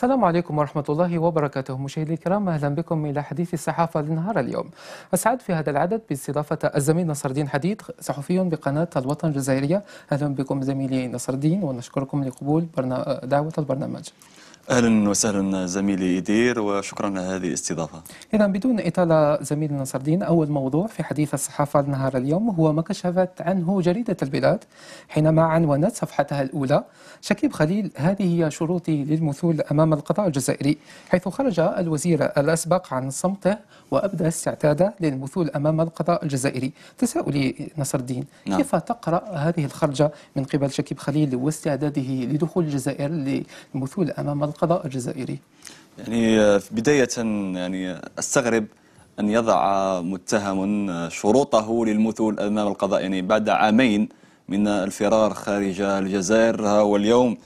السلام عليكم ورحمة الله وبركاته مشاهدي الكرام أهلا بكم إلى حديث الصحافة لنهار اليوم أسعد في هذا العدد باستضافة الزميل نصر الدين حديد صحفي بقناة الوطن الجزائرية أهلا بكم زميلي نصر الدين ونشكركم لقبول دعوة البرنامج اهلا وسهلا زميلي إدير وشكرا على هذه الاستضافه. اذا بدون اطاله زميلي نصر الدين اول موضوع في حديث الصحافه نهار اليوم هو ما كشفت عنه جريده البلاد حينما عنونت صفحتها الاولى شكيب خليل هذه هي شروطي للمثول امام القضاء الجزائري حيث خرج الوزير الاسبق عن صمته وابدى استعداده للمثول امام القضاء الجزائري. تساؤلي نصر الدين نعم. كيف تقرا هذه الخرجه من قبل شكيب خليل واستعداده لدخول الجزائر للمثول امام القضاء القضاء الجزائري يعني آه، بداية يعني استغرب أن يضع متهم آه، شروطه للمثول أمام القضاء يعني بعد عامين من الفرار خارج الجزائر واليوم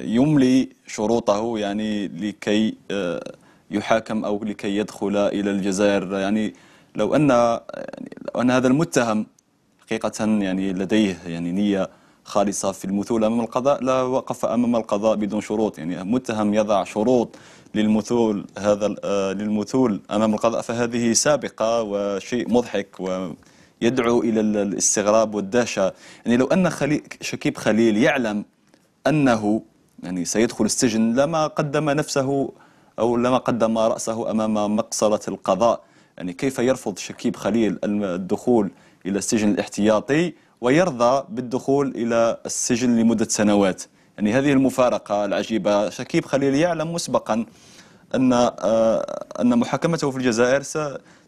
يملي شروطه يعني لكي آه، يحاكم أو لكي يدخل إلى الجزائر يعني لو أن, يعني لو أن هذا المتهم حقيقة يعني لديه يعني نية خالصة في المثول أمام القضاء لا وقف أمام القضاء بدون شروط يعني متهم يضع شروط للمثول هذا آه، للمثول أمام القضاء فهذه سابقة وشيء مضحك ويدعو إلى الاستغراب والدهشة يعني لو أن خليل شكيب خليل يعلم أنه يعني سيدخل السجن لما قدم نفسه أو لما قدم رأسه أمام مقصرة القضاء يعني كيف يرفض شكيب خليل الدخول إلى السجن الاحتياطي ويرضى بالدخول إلى السجن لمدة سنوات يعني هذه المفارقة العجيبة شكيب خليل يعلم مسبقا أن آه، أن محاكمته في الجزائر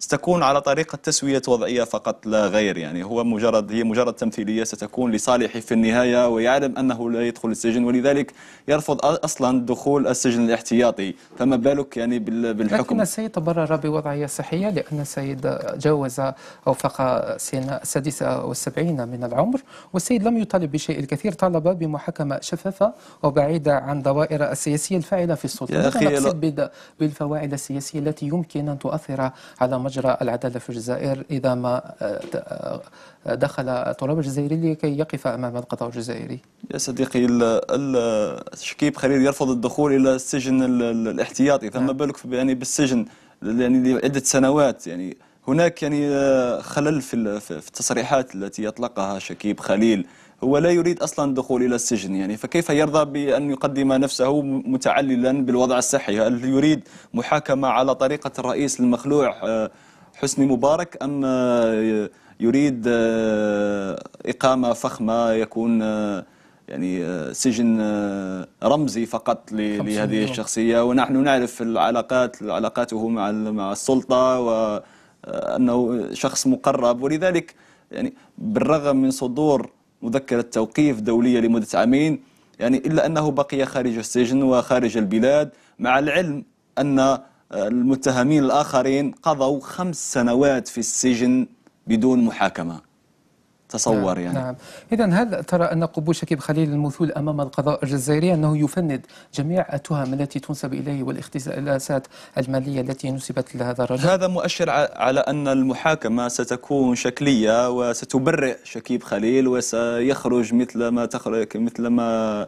ستكون على طريقة تسوية وضعية فقط لا غير يعني هو مجرد هي مجرد تمثيلية ستكون لصالحه في النهاية ويعلم أنه لا يدخل السجن ولذلك يرفض أصلا دخول السجن الاحتياطي فما بالك يعني بالحكم لكن السيد تبرر بوضعية صحية لأن السيد جاوز أو فاق سن السادسة والسبعين من العمر والسيد لم يطالب بشيء الكثير طالب بمحاكمة شفافة وبعيدة عن دوائر السياسية الفاعلة في السلطة يا أخي بالفواعل السياسية التي يمكن أن تؤثر على مجرد أجرى العدالة في الجزائر إذا ما آه، آه، دخل طلاب الجزائري لكي يقف أمام القضاء الجزائري يا صديقي الشكيب خليل يرفض الدخول إلى السجن الاحتياطي فما نعم. بالك يعني بالسجن يعني لعدة سنوات يعني هناك يعني آه، خلل في التصريحات التي أطلقها شكيب خليل هو لا يريد أصلا الدخول إلى السجن يعني فكيف يرضى بأن يقدم نفسه متعللا بالوضع الصحي هل يريد محاكمة على طريقة الرئيس المخلوع آه، حسني مبارك أم آه، يريد آه، إقامة فخمة يكون يعني سجن رمزي فقط لهذه الشخصية ونحن نعرف العلاقات علاقاته مع مع السلطة وأنه شخص مقرب ولذلك يعني بالرغم من صدور مذكرة توقيف دولية لمدة عامين يعني إلا أنه بقي خارج السجن وخارج البلاد مع العلم أن آه، المتهمين الآخرين قضوا خمس سنوات في السجن بدون محاكمة نعم، تصور نعم يعني نعم إذا هل ترى أن قبول شكيب خليل المثول أمام القضاء الجزائري أنه يفند جميع التهم التي تنسب إليه والاختلاسات المالية التي نسبت لهذا الرجل؟ هذا مؤشر على أن المحاكمة ستكون شكلية وستبرئ شكيب خليل وسيخرج مثل ما تخرج مثل ما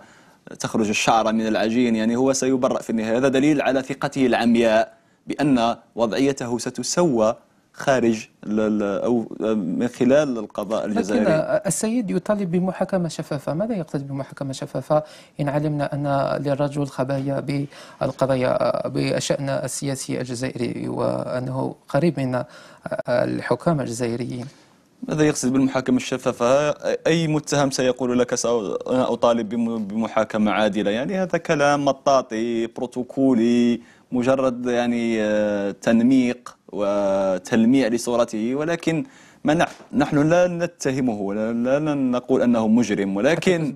تخرج الشعرة من العجين يعني هو سيبرأ في النهاية هذا دليل على ثقته العمياء بأن وضعيته ستسوى خارج أو من خلال القضاء الجزائري لكن السيد يطالب بمحاكمة شفافة ماذا يقصد بمحاكمة شفافة إن علمنا أن للرجل خبايا بالقضايا بالشأن السياسي الجزائري وأنه قريب من الحكام الجزائريين ماذا يقصد بالمحاكمة الشفافة؟ أي متهم سيقول لك أنا أطالب بمحاكمة عادلة يعني هذا كلام مطاطي بروتوكولي مجرد يعني آه، تنميق وتلميع لصورته ولكن منع نحن لا نتهمه ولا لا نقول انه مجرم ولكن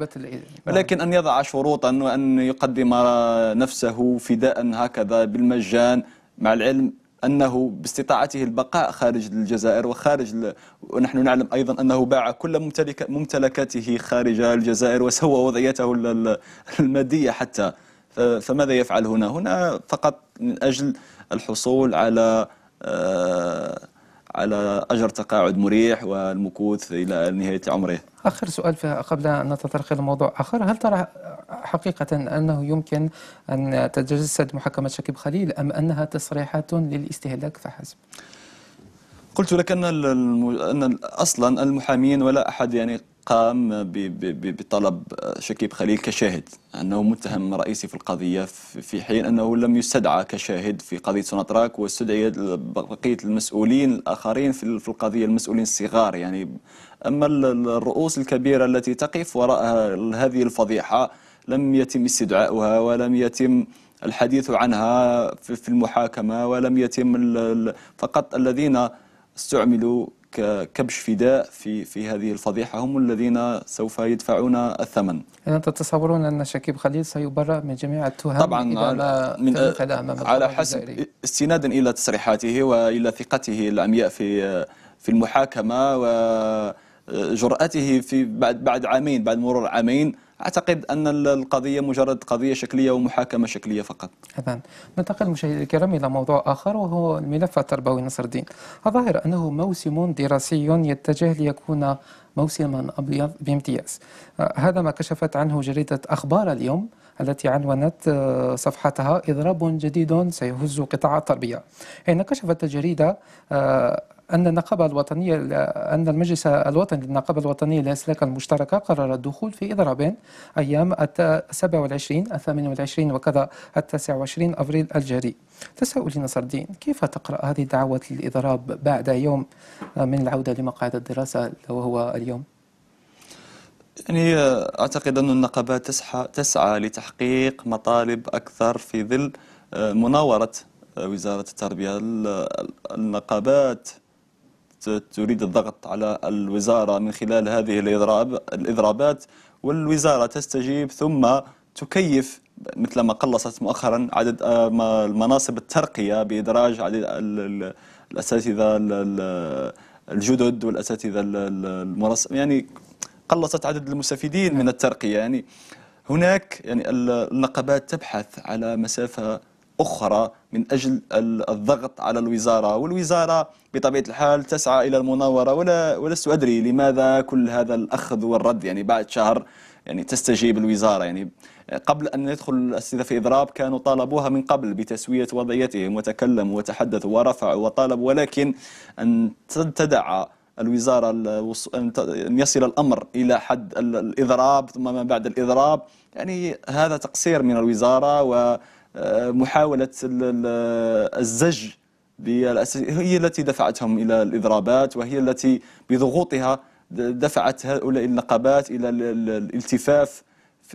ولكن ان يضع شروطا وان يقدم نفسه فداء هكذا بالمجان مع العلم انه باستطاعته البقاء خارج الجزائر وخارج ال... ونحن نعلم ايضا انه باع كل ممتلكاته خارج الجزائر وسوى وضعيته الماديه حتى آه، فماذا يفعل هنا؟ هنا فقط من أجل الحصول على آه، على أجر تقاعد مريح والمكوث إلى نهاية عمره آخر سؤال قبل أن نتطرق إلى موضوع آخر هل ترى حقيقة أنه يمكن أن تتجسد محاكمة شكيب خليل أم أنها تصريحات للاستهلاك فحسب؟ قلت لك ان ان اصلا المحامين ولا احد يعني قام بطلب شكيب خليل كشاهد أنه متهم رئيسي في القضية في حين أنه لم يستدعى كشاهد في قضية سوناتراك واستدعي بقية المسؤولين الآخرين في القضية المسؤولين الصغار يعني أما الرؤوس الكبيرة التي تقف وراء هذه الفضيحة لم يتم استدعاؤها ولم يتم الحديث عنها في المحاكمة ولم يتم فقط الذين استعملوا كبش فداء في في هذه الفضيحه هم الذين سوف يدفعون الثمن. اذا تتصورون ان شكيب خليل سيبرأ من جميع التهم طبعا على آه، من آه، أمام على حسب استنادا الى تصريحاته والى ثقته العمياء في آه، في المحاكمه وجرأته في بعد بعد عامين بعد مرور عامين أعتقد أن القضية مجرد قضية شكلية ومحاكمة شكلية فقط اذا ننتقل مشاهدي الكرام إلى موضوع آخر وهو الملف التربوي نصر الدين الظاهر أنه موسم دراسي يتجه ليكون موسما أبيض بامتياز آه، هذا ما كشفت عنه جريدة أخبار اليوم التي عنونت آه، صفحتها إضراب جديد سيهز قطاع التربية حين كشفت الجريدة آه، أن النقابة الوطنية أن المجلس الوطني للنقابة الوطنية للأسلاك المشتركة قرر الدخول في إضرابين أيام 27 28 وكذا 29 أبريل الجاري تساؤلي نصر الدين كيف تقرأ هذه الدعوة للإضراب بعد يوم من العودة لمقاعد الدراسة وهو اليوم؟ يعني أعتقد أن النقابات تسعى, تسعى لتحقيق مطالب أكثر في ظل آه، مناورة آه، وزارة التربية النقابات تريد الضغط على الوزارة من خلال هذه الإضراب الإضرابات والوزارة تستجيب ثم تكيف مثل ما قلصت مؤخرا عدد آه، المناصب الترقية بإدراج عدد الأساتذة الجدد والأساتذة المرس يعني قلصت عدد المستفيدين من الترقية يعني هناك يعني النقابات تبحث على مسافة أخرى من أجل الضغط على الوزارة والوزارة بطبيعة الحال تسعى إلى المناورة ولا ولست أدري لماذا كل هذا الأخذ والرد يعني بعد شهر يعني تستجيب الوزارة يعني قبل أن يدخل الأسئلة في إضراب كانوا طالبوها من قبل بتسوية وضعيتهم وتكلموا وتحدثوا ورفعوا وطالبوا ولكن أن تدع الوزارة أن يصل الأمر إلى حد الإضراب ثم ما بعد الإضراب يعني هذا تقصير من الوزارة و محاولة الزج هي التي دفعتهم إلى الإضرابات وهي التي بضغوطها دفعت هؤلاء النقابات إلى الالتفاف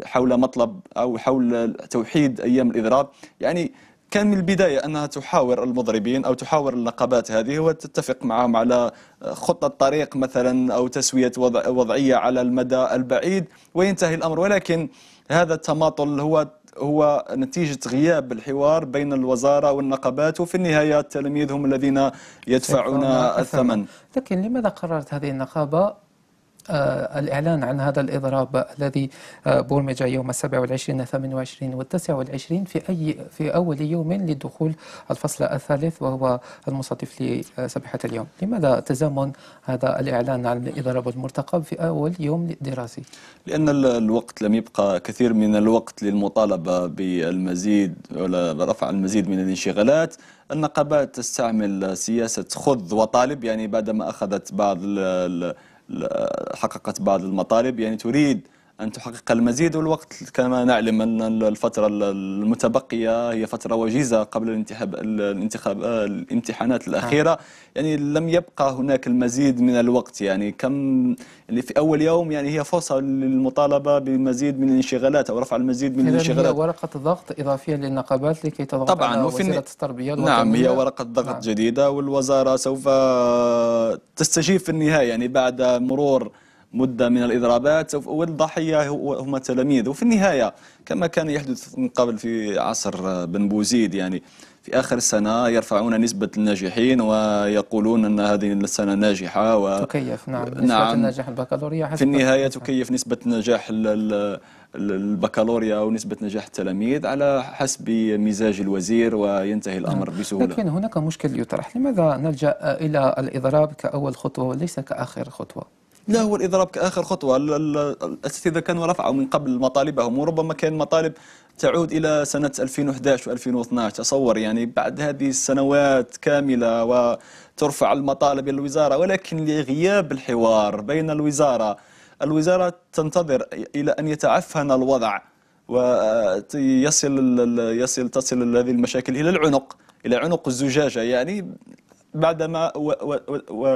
حول مطلب أو حول توحيد أيام الإضراب يعني كان من البداية أنها تحاور المضربين أو تحاور النقابات هذه وتتفق معهم على خطة طريق مثلا أو تسوية وضع وضعية على المدى البعيد وينتهي الأمر ولكن هذا التماطل هو هو نتيجة غياب الحوار بين الوزارة والنقابات وفي النهاية التلاميذ هم الذين يدفعون الثمن لكن لماذا قررت هذه النقابة آه، الإعلان عن هذا الإضراب الذي آه، برمج يوم 27 28 و 29 في أي في أول يوم لدخول الفصل الثالث وهو المصادف لسبحة اليوم لماذا تزامن هذا الإعلان عن الإضراب المرتقب في أول يوم دراسي؟ لأن الوقت لم يبقى كثير من الوقت للمطالبة بالمزيد ولا رفع المزيد من الانشغالات النقابات تستعمل سياسة خذ وطالب يعني بعدما أخذت بعض حققت بعض المطالب يعني تريد أن تحقق المزيد والوقت كما نعلم أن الفترة المتبقية هي فترة وجيزة قبل الانتخاب الانتخاب الامتحانات الأخيرة آه. يعني لم يبقى هناك المزيد من الوقت يعني كم اللي في أول يوم يعني هي فرصة للمطالبة بمزيد من الانشغالات أو رفع المزيد من الانشغالات هي ورقة ضغط إضافية للنقابات لكي تضغط طبعا على وزارة التربية نعم هي ورقة ضغط نعم. جديدة والوزارة سوف تستجيب في النهاية يعني بعد مرور مدة من الإضرابات والضحية هم تلاميذ وفي النهاية كما كان يحدث من قبل في عصر بن بوزيد يعني في آخر السنة يرفعون نسبة الناجحين ويقولون أن هذه السنة ناجحة و... تكيف نعم, نسبة نعم. النجاح البكالوريا حسب في النهاية تكيف نسبة نجاح البكالوريا أو نسبة نجاح التلاميذ على حسب مزاج الوزير وينتهي نعم. الأمر نعم. بسهولة لكن هناك مشكل يطرح لماذا نلجأ إلى الإضراب كأول خطوة وليس كآخر خطوة لا هو الإضراب كآخر خطوة الأساتذة كانوا رفعوا من قبل مطالبهم وربما كان مطالب تعود إلى سنة 2011 و2012 تصور يعني بعد هذه السنوات كاملة وترفع المطالب إلى الوزارة ولكن لغياب الحوار بين الوزارة الوزارة تنتظر إلى أن يتعفن الوضع ويصل يصل تصل هذه المشاكل إلى العنق إلى عنق الزجاجة يعني بعدما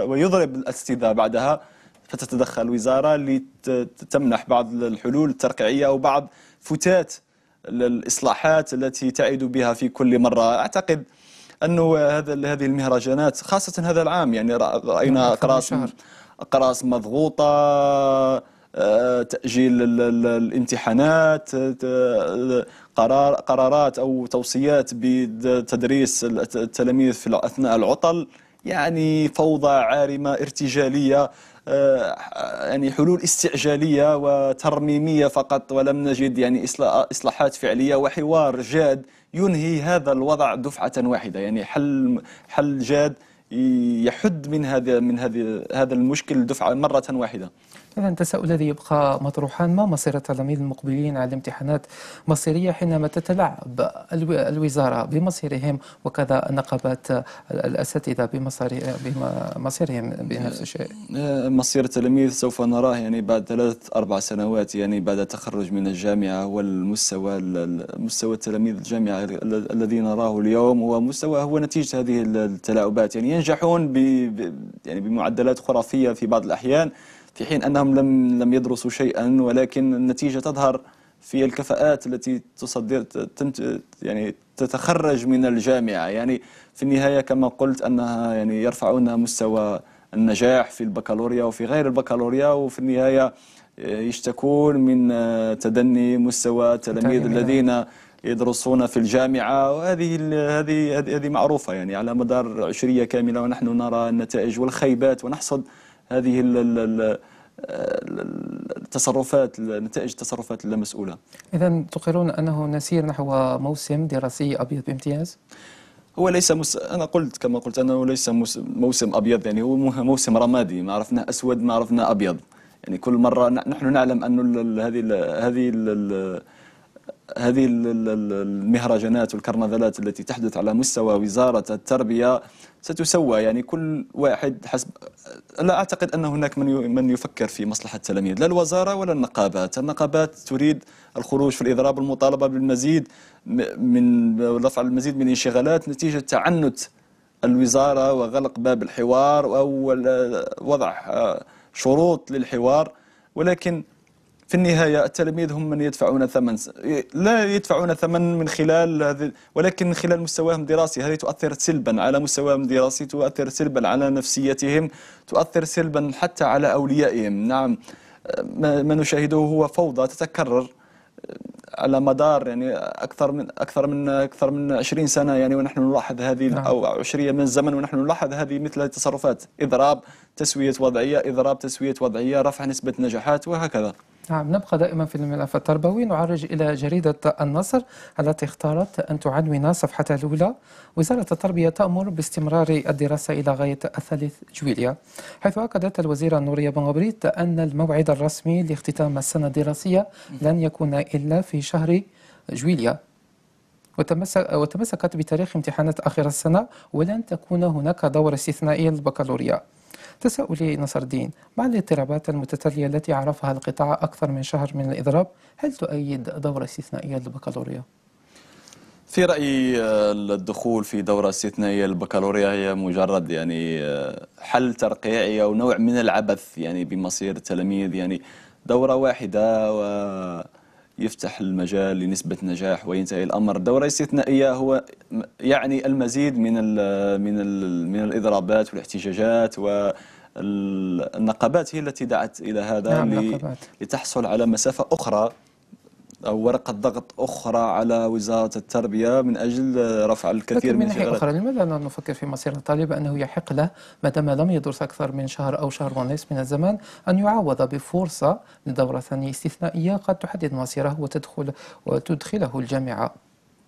ويضرب الأساتذة بعدها فتتدخل الوزارة لتمنح بعض الحلول الترقيعية وبعض فتات الإصلاحات التي تعد بها في كل مرة أعتقد أنه هذا هذه المهرجانات خاصة هذا العام يعني رأينا أقراص أقراص مضغوطة آه، تأجيل الامتحانات قرار قرارات أو توصيات بتدريس التلاميذ في أثناء العطل يعني فوضى عارمة ارتجالية آه، يعني حلول استعجاليه وترميميه فقط ولم نجد يعني اصلاحات فعليه وحوار جاد ينهي هذا الوضع دفعه واحده يعني حل حل جاد يحد من هذا من هذا هذا المشكل دفعه مره واحده إذا التساؤل الذي يبقى مطروحا ما مصير التلاميذ المقبلين على الامتحانات مصيرية حينما تتلاعب الوزارة بمصيرهم وكذا النقابات الأساتذة بمصيرهم بنفس الشيء آه، مصير التلاميذ سوف نراه يعني بعد ثلاث أربع سنوات يعني بعد التخرج من الجامعة والمستوى مستوى التلاميذ الجامعة الذي نراه اليوم هو مستوى هو نتيجة هذه التلاعبات يعني ينجحون يعني بمعدلات خرافية في بعض الأحيان في حين أنهم لم لم يدرسوا شيئا ولكن النتيجة تظهر في الكفاءات التي تصدر يعني تتخرج من الجامعة يعني في النهاية كما قلت أنها يعني يرفعون مستوى النجاح في البكالوريا وفي غير البكالوريا وفي النهاية آه، يشتكون من آه، تدني مستوى التلاميذ الذين نعم. يدرسون في الجامعة وهذه هذه هذه معروفة يعني على مدار عشرية كاملة ونحن نرى النتائج والخيبات ونحصد هذه التصرفات نتائج التصرفات اللامسؤوله. اذا تقرون انه نسير نحو موسم دراسي ابيض بامتياز؟ هو ليس مس... انا قلت كما قلت انه ليس مس... موسم ابيض يعني هو موسم رمادي ما عرفناه اسود ما عرفناه ابيض يعني كل مره نحن نعلم ان هذه هذه هذه المهرجانات والكرنفالات التي تحدث على مستوى وزارة التربية ستسوى يعني كل واحد حسب لا أعتقد أن هناك من من يفكر في مصلحة التلاميذ لا الوزارة ولا النقابات النقابات تريد الخروج في الإضراب والمطالبة بالمزيد من رفع المزيد من الانشغالات نتيجة تعنت الوزارة وغلق باب الحوار أو وضع آه، شروط للحوار ولكن في النهاية التلاميذ هم من يدفعون الثمن لا يدفعون ثمن من خلال هذه ولكن من خلال مستواهم الدراسي هذه تؤثر سلبا على مستواهم الدراسي تؤثر سلبا على نفسيتهم تؤثر سلبا حتى على أوليائهم نعم ما نشاهده هو فوضى تتكرر آه، على مدار يعني اكثر من اكثر من اكثر من 20 سنه يعني ونحن نلاحظ هذه نعم. او 20 من الزمن ونحن نلاحظ هذه مثل التصرفات اضراب تسويه وضعيه اضراب تسويه وضعيه رفع نسبه نجاحات وهكذا نعم نبقى دائما في الملف التربوي نعرج إلى جريدة النصر التي اختارت أن تعنون صفحتها الأولى وزارة التربية تأمر باستمرار الدراسة إلى غاية الثالث جويليا حيث أكدت الوزيرة نورية بن غبريت أن الموعد الرسمي لاختتام السنة الدراسية لن يكون إلا في شهر جويليا وتمسكت بتاريخ امتحانات آخر السنة ولن تكون هناك دور استثنائي للبكالوريا تساؤلي نصر الدين مع الاضطرابات المتتالية التي عرفها القطاع أكثر من شهر من الإضراب هل تؤيد دورة استثنائية للبكالوريا؟ في رأيي آه، الدخول في دورة استثنائية للبكالوريا هي مجرد يعني آه، حل ترقيعي أو نوع من العبث يعني بمصير التلاميذ يعني دورة واحدة و يفتح المجال لنسبة نجاح وينتهي الأمر دورة استثنائية هو يعني المزيد من الـ من الـ من الإضرابات والاحتجاجات و النقابات هي التي دعت إلى هذا نعم لتحصل على مسافة أخرى أو ورقة ضغط أخرى على وزارة التربية من أجل رفع الكثير من, من ناحية أخرى لماذا لا نفكر في مصير الطالب أنه يحق له ما دام لم يدرس أكثر من شهر أو شهر ونصف من الزمان أن يعوض بفرصة لدورة ثانية استثنائية قد تحدد مصيره وتدخل وتدخله الجامعة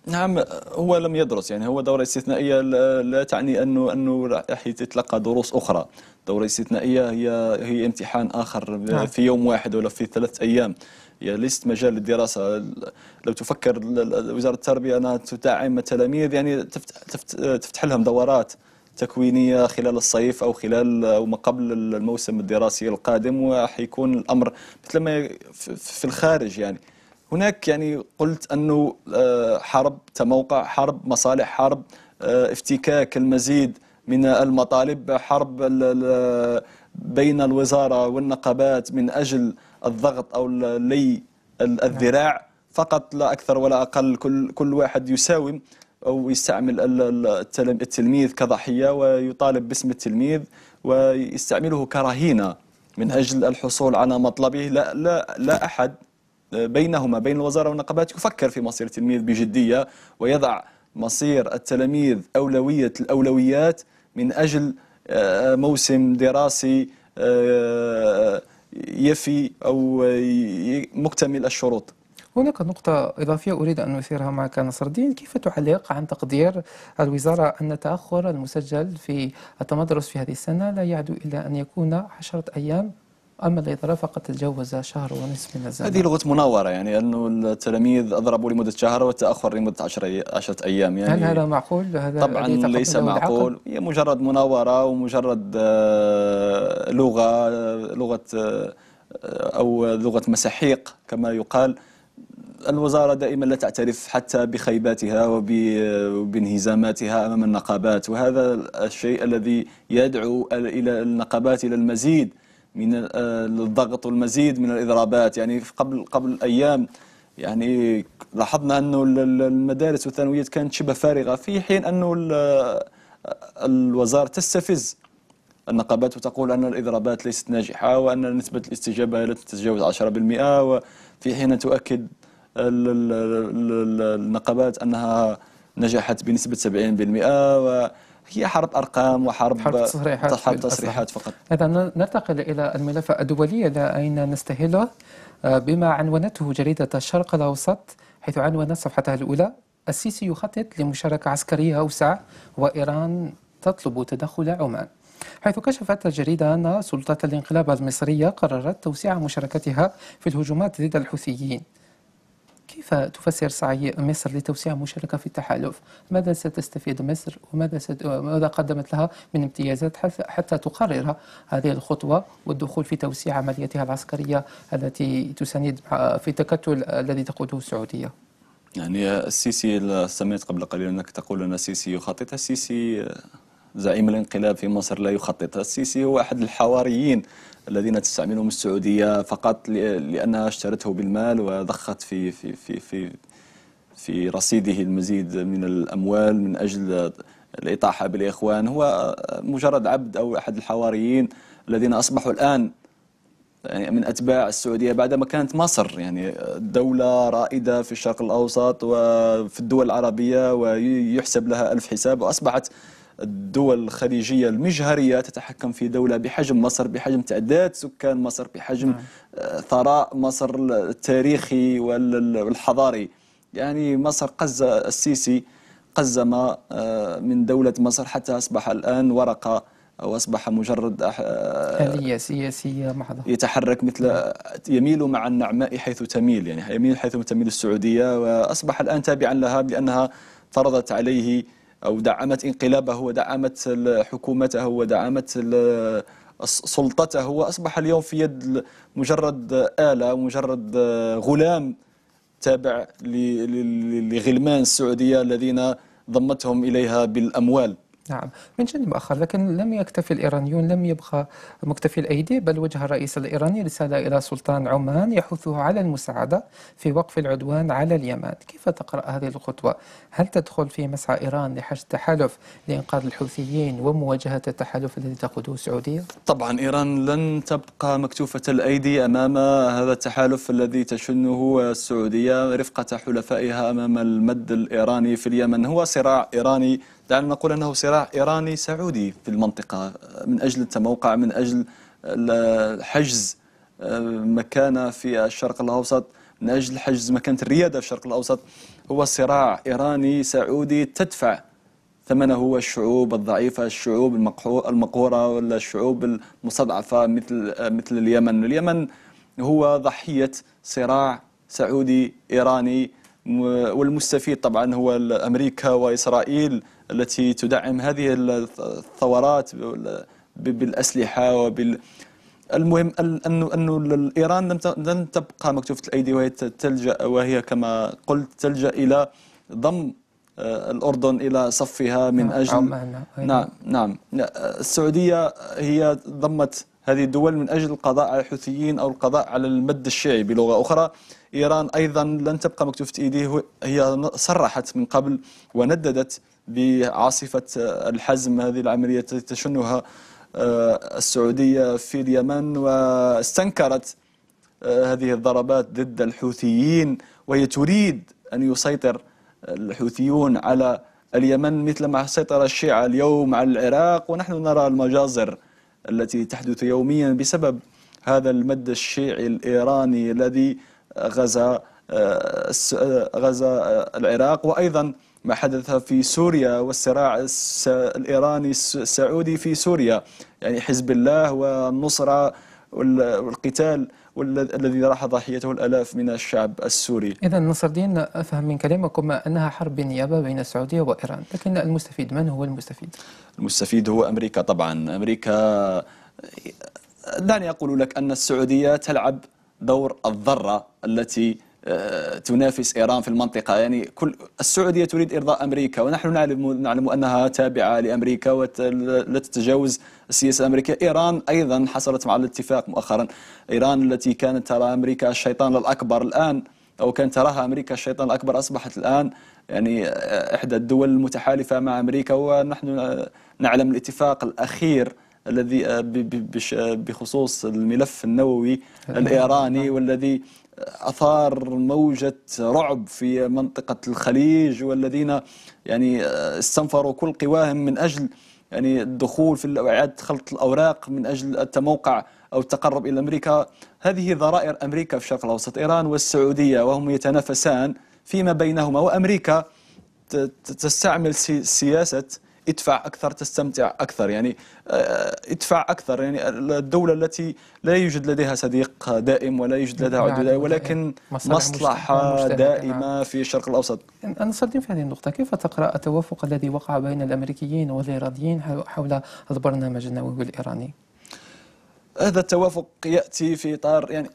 نعم هو لم يدرس يعني هو دورة استثنائية لا تعني أنه أنه راح يتلقى دروس أخرى دورة استثنائية هي هي امتحان آخر نعم. في يوم واحد ولا في ثلاث أيام هي ليست مجال للدراسه لو تفكر وزاره التربيه انها تدعم التلاميذ يعني تفتح لهم دورات تكوينيه خلال الصيف او خلال او ما قبل الموسم الدراسي القادم وحيكون الامر مثل ما في الخارج يعني هناك يعني قلت انه آه، حرب تموقع حرب مصالح حرب آه، افتكاك المزيد من المطالب حرب بين الوزاره والنقابات من اجل الضغط أو لي نعم. الذراع فقط لا أكثر ولا أقل كل, كل واحد يساوم أو يستعمل التلميذ كضحية ويطالب باسم التلميذ ويستعمله كرهينة من أجل الحصول على مطلبه لا, لا, لا أحد بينهما بين الوزارة والنقابات يفكر في مصير التلميذ بجدية ويضع مصير التلاميذ أولوية الأولويات من أجل آه، موسم دراسي آه، يفي أو مكتمل الشروط هناك نقطة إضافية أريد أن أثيرها معك نصر الدين كيف تعلق عن تقدير الوزارة أن التأخر المسجل في التمدرس في هذه السنة لا يعدو إلا أن يكون عشرة أيام أما ضرب فقد تجاوز شهر ونصف من الزمن هذه لغة مناورة يعني أنه التلاميذ أضربوا لمدة شهر وتأخر لمدة عشرة, عشرة أيام يعني هل هذا معقول؟ هذا طبعا ليس معقول هي مجرد مناورة ومجرد آه، لغة آه، لغة آه، أو لغة مساحيق كما يقال الوزارة دائما لا تعترف حتى بخيباتها وبانهزاماتها أمام النقابات وهذا الشيء الذي يدعو إلى النقابات إلى المزيد من آه، الضغط والمزيد من الإضرابات يعني قبل قبل أيام يعني لاحظنا أنه المدارس والثانويات كانت شبه فارغة في حين أنه آه، الوزارة تستفز النقابات وتقول أن الإضرابات ليست ناجحة وأن نسبة الاستجابة لا تتجاوز 10% وفي حين تؤكد النقابات أنها نجحت بنسبة 70% و هي حرب أرقام وحرب حرب تصريحات, حرب تصريحات فقط إذا ننتقل إلى الملف الدولي الى اين نستهله آه، بما عنونته جريدة الشرق الأوسط حيث عنونت صفحتها الأولى السيسي يخطط لمشاركة عسكرية أوسع وإيران تطلب تدخل عمان حيث كشفت الجريدة أن سلطة الانقلاب المصرية قررت توسيع مشاركتها في الهجومات ضد الحوثيين كيف تفسر سعي مصر لتوسيع المشاركة في التحالف؟ ماذا ستستفيد مصر وماذا ست... ماذا قدمت لها من امتيازات حتى تقرر هذه الخطوة والدخول في توسيع عملياتها العسكرية التي تساند في التكتل الذي تقوده السعودية؟ يعني السيسي سمعت قبل قليل أنك تقول أن السيسي يخطط السيسي زعيم الانقلاب في مصر لا يخطط السيسي هو أحد الحواريين الذين تستعملهم السعودية فقط لأنها اشترته بالمال وضخت في في في في في رصيده المزيد من الأموال من أجل الإطاحة بالإخوان هو مجرد عبد أو أحد الحواريين الذين أصبحوا الآن يعني من أتباع السعودية بعدما كانت مصر يعني دولة رائدة في الشرق الأوسط وفي الدول العربية ويحسب لها ألف حساب وأصبحت الدول الخليجية المجهرية تتحكم في دولة بحجم مصر بحجم تعداد سكان مصر بحجم نعم. آه، ثراء مصر التاريخي والحضاري يعني مصر قز السيسي قزم آه، من دولة مصر حتى أصبح الآن ورقة أو أصبح مجرد آلية آه، سياسية محضة يتحرك مثل نعم. يميل مع النعماء حيث تميل يعني يميل حيث تميل السعودية وأصبح الآن تابعا لها لأنها فرضت عليه أو دعمت انقلابه ودعمت حكومته ودعمت سلطته وأصبح اليوم في يد مجرد آلة مجرد غلام تابع لغلمان السعودية الذين ضمتهم إليها بالأموال نعم من جانب آخر لكن لم يكتفي الإيرانيون لم يبقى مكتفي الأيدي بل وجه الرئيس الإيراني رسالة إلى سلطان عمان يحثه على المساعدة في وقف العدوان على اليمن كيف تقرأ هذه الخطوة؟ هل تدخل في مسعى إيران لحشد تحالف لإنقاذ الحوثيين ومواجهة التحالف الذي تقوده السعودية؟ طبعا إيران لن تبقى مكتوفة الأيدي أمام هذا التحالف الذي تشنه السعودية رفقة حلفائها أمام المد الإيراني في اليمن هو صراع إيراني دعنا نقول أنه صراع إيراني سعودي في المنطقة من أجل التموقع من أجل حجز آه، مكانة في الشرق الأوسط من أجل حجز مكانة الريادة في الشرق الأوسط هو صراع إيراني سعودي تدفع ثمنه هو الشعوب الضعيفة الشعوب المقهورة ولا الشعوب المستضعفة مثل آه، مثل اليمن اليمن هو ضحية صراع سعودي إيراني والمستفيد طبعا هو أمريكا وإسرائيل التي تدعم هذه الثورات بالأسلحة وبال المهم أنه أن إيران لن تبقى مكتوفة الأيدي وهي تلجأ وهي كما قلت تلجأ إلى ضم آه، الأردن إلى صفها من نعم، أجل نعم،, نعم نعم السعودية هي ضمت هذه الدول من أجل القضاء على الحوثيين أو القضاء على المد الشيعي بلغة أخرى إيران أيضا لن تبقى مكتوفة إيديه هي صرحت من قبل ونددت بعاصفة الحزم هذه العملية التي تشنها آه، السعودية في اليمن واستنكرت آه، هذه الضربات ضد الحوثيين وهي تريد أن يسيطر الحوثيون على اليمن مثل ما سيطر الشيعة اليوم على العراق ونحن نرى المجازر التي تحدث يوميا بسبب هذا المد الشيعي الإيراني الذي غزة آه، آه، غزة آه، العراق وأيضا ما حدث في سوريا والصراع الإيراني السعودي في سوريا يعني حزب الله والنصرة والقتال الذي راح ضحيته الألاف من الشعب السوري إذا نصر الدين أفهم من كلامكم أنها حرب بالنيابة بين السعودية وإيران لكن المستفيد من هو المستفيد؟ المستفيد هو أمريكا طبعا أمريكا دعني أقول لك أن السعودية تلعب دور الذرة التي آه، تنافس إيران في المنطقة يعني كل السعودية تريد إرضاء أمريكا ونحن نعلم, نعلم أنها تابعة لأمريكا ولا تتجاوز السياسة الأمريكية إيران أيضا حصلت مع الاتفاق مؤخرا إيران التي كانت ترى أمريكا الشيطان الأكبر الآن أو كانت تراها أمريكا الشيطان الأكبر أصبحت الآن يعني آه، إحدى الدول المتحالفة مع أمريكا ونحن آه، نعلم الاتفاق الأخير الذي آه، آه، بخصوص الملف النووي الإيراني والذي أثار موجة رعب في منطقة الخليج والذين يعني آه، استنفروا كل قواهم من أجل يعني الدخول في إعادة خلط الأوراق من أجل التموقع أو التقرب إلى أمريكا هذه ضرائر أمريكا في الشرق الأوسط إيران والسعودية وهم يتنافسان فيما بينهما وأمريكا تستعمل سياسة ادفع اكثر تستمتع اكثر يعني آه، ادفع اكثر يعني آه، الدوله التي لا يوجد لديها صديق دائم ولا يوجد لديها نعم، عدو دائم نعم. ولكن مصلحه نعم. دائمه في الشرق الاوسط انا صدم في هذه النقطه كيف تقرا التوافق الذي وقع بين الامريكيين والايرانيين حول البرنامج النووي الايراني هذا التوافق ياتي في اطار يعني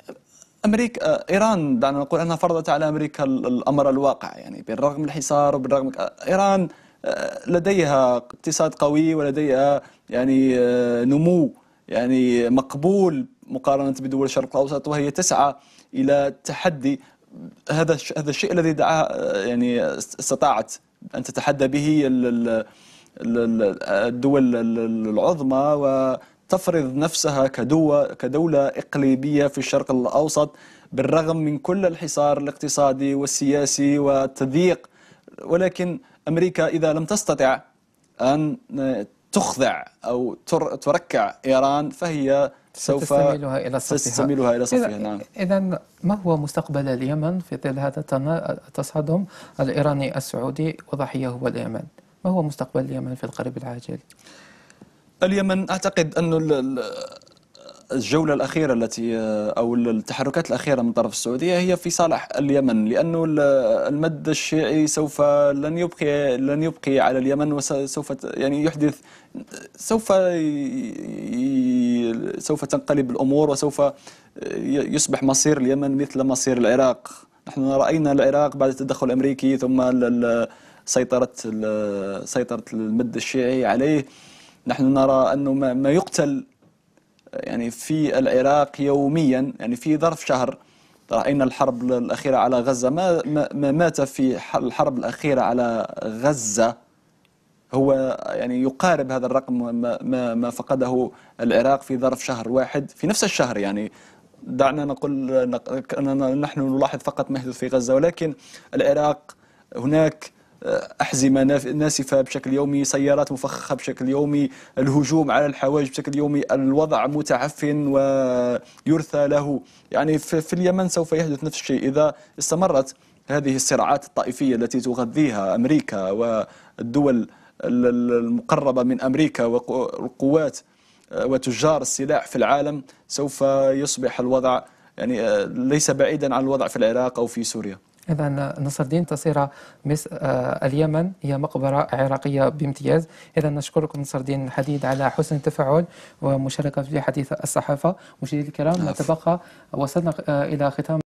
امريكا آه، ايران دعنا نقول انها فرضت على امريكا الامر الواقع يعني بالرغم من الحصار وبالرغم ايران آه، لديها اقتصاد قوي ولديها يعني آه، نمو يعني مقبول مقارنة بدول الشرق الأوسط وهي تسعى إلى تحدي هذا هذا الشيء الذي دعا آه، يعني استطاعت أن تتحدى به الدول العظمى وتفرض نفسها كدولة كدولة إقليمية في الشرق الأوسط بالرغم من كل الحصار الاقتصادي والسياسي والتضييق ولكن أمريكا إذا لم تستطع أن آه، تخضع أو تركع إيران فهي سوف تستميلها إلى صفها تستميلها إلى صفها نعم إذا ما هو مستقبل اليمن في ظل هذا التصادم الإيراني السعودي وضحية هو اليمن ما هو مستقبل اليمن في القريب العاجل؟ اليمن أعتقد أن الجولة الأخيرة التي آه، أو التحركات الأخيرة من طرف السعودية هي في صالح اليمن لأنه المد الشيعي سوف لن يبقي لن يبقي على اليمن وسوف يعني يحدث سوف سوف تنقلب الأمور وسوف آه، يصبح مصير اليمن مثل مصير العراق نحن رأينا العراق بعد التدخل الأمريكي ثم سيطرة سيطرة المد الشيعي عليه نحن نرى أنه ما يقتل يعني في العراق يوميا يعني في ظرف شهر رأينا الحرب الأخيرة على غزة ما, ما مات في الحرب الأخيرة على غزة هو يعني يقارب هذا الرقم ما, ما فقده العراق في ظرف شهر واحد في نفس الشهر يعني دعنا نقول نحن نلاحظ فقط ما يحدث في غزة ولكن العراق هناك أحزمة ناسفة بشكل يومي سيارات مفخخة بشكل يومي الهجوم على الحواجز بشكل يومي الوضع متعفن ويرثى له يعني في اليمن سوف يحدث نفس الشيء إذا استمرت هذه الصراعات الطائفية التي تغذيها أمريكا والدول المقربة من أمريكا والقوات وتجار السلاح في العالم سوف يصبح الوضع يعني آه، ليس بعيدا عن الوضع في العراق أو في سوريا إذا نصر الدين تصير آه اليمن هي مقبرة عراقية بامتياز إذا نشكركم نصر الدين الحديد على حسن التفاعل ومشاركة في حديث الصحافة مشاهدي الكرام ما تبقى وصلنا آه، إلى ختام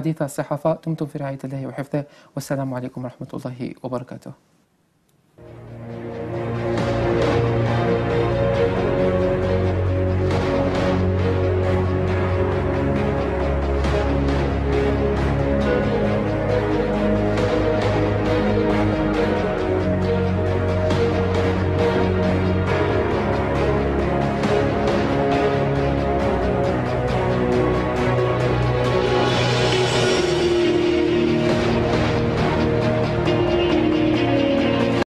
حديث الصحافة دمتم في رعاية الله وحفظه والسلام عليكم ورحمة الله وبركاته